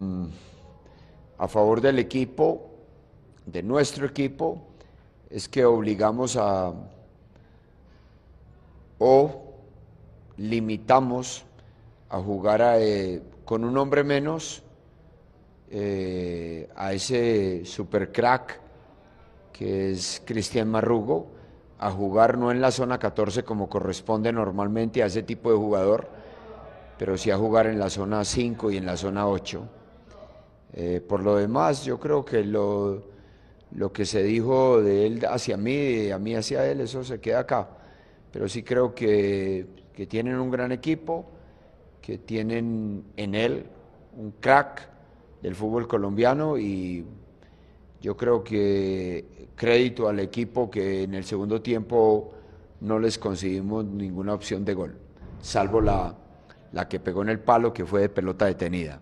Mm. A favor del equipo, de nuestro equipo, es que obligamos a o limitamos a jugar eh, con un hombre menos eh, a ese supercrack que es Cristian Marrugo a jugar no en la zona 14 como corresponde normalmente a ese tipo de jugador pero sí a jugar en la zona 5 y en la zona 8. Eh, por lo demás, yo creo que lo, lo que se dijo de él hacia mí, y a mí hacia él, eso se queda acá. Pero sí creo que, que tienen un gran equipo, que tienen en él un crack del fútbol colombiano y yo creo que crédito al equipo que en el segundo tiempo no les conseguimos ninguna opción de gol, salvo la la que pegó en el palo que fue de pelota detenida.